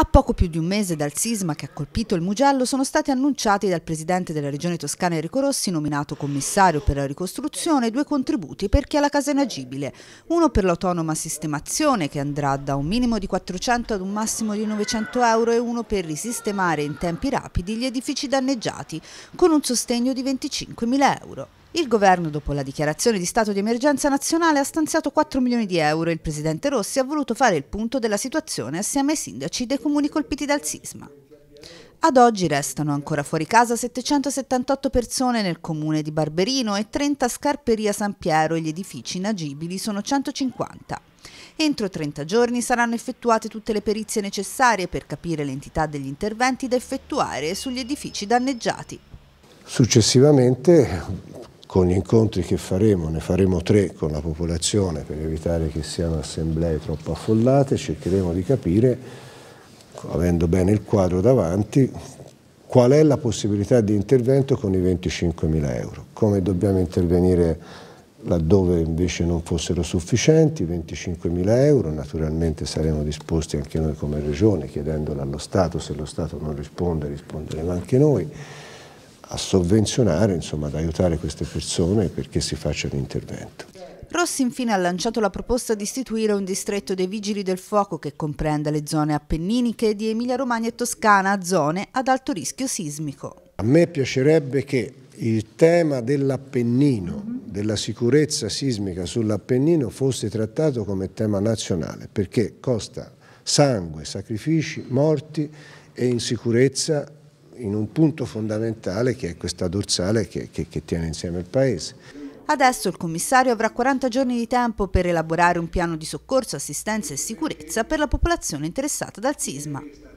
A poco più di un mese dal sisma che ha colpito il Mugello sono stati annunciati dal presidente della regione toscana Enrico Rossi, nominato commissario per la ricostruzione, due contributi per chi ha la casa inagibile. Uno per l'autonoma sistemazione che andrà da un minimo di 400 ad un massimo di 900 euro e uno per risistemare in tempi rapidi gli edifici danneggiati con un sostegno di 25.000 euro. Il governo, dopo la dichiarazione di stato di emergenza nazionale, ha stanziato 4 milioni di euro e il presidente Rossi ha voluto fare il punto della situazione assieme ai sindaci dei comuni colpiti dal sisma. Ad oggi restano ancora fuori casa 778 persone nel comune di Barberino e 30 a Scarperia San Piero e gli edifici inagibili sono 150. Entro 30 giorni saranno effettuate tutte le perizie necessarie per capire l'entità degli interventi da effettuare sugli edifici danneggiati. Successivamente con gli incontri che faremo, ne faremo tre con la popolazione per evitare che siano assemblee troppo affollate, cercheremo di capire, avendo bene il quadro davanti, qual è la possibilità di intervento con i 25.000 euro, come dobbiamo intervenire laddove invece non fossero sufficienti, 25.000 euro, naturalmente saremo disposti anche noi come Regione, chiedendolo allo Stato, se lo Stato non risponde risponderemo anche noi a sovvenzionare, insomma, ad aiutare queste persone perché si faccia un intervento. Rossi infine ha lanciato la proposta di istituire un distretto dei Vigili del Fuoco che comprenda le zone appenniniche di Emilia-Romagna e Toscana, zone ad alto rischio sismico. A me piacerebbe che il tema dell'Appennino, della sicurezza sismica sull'Appennino fosse trattato come tema nazionale perché costa sangue, sacrifici, morti e insicurezza in un punto fondamentale che è questa dorsale che, che, che tiene insieme il Paese. Adesso il commissario avrà 40 giorni di tempo per elaborare un piano di soccorso, assistenza e sicurezza per la popolazione interessata dal sisma.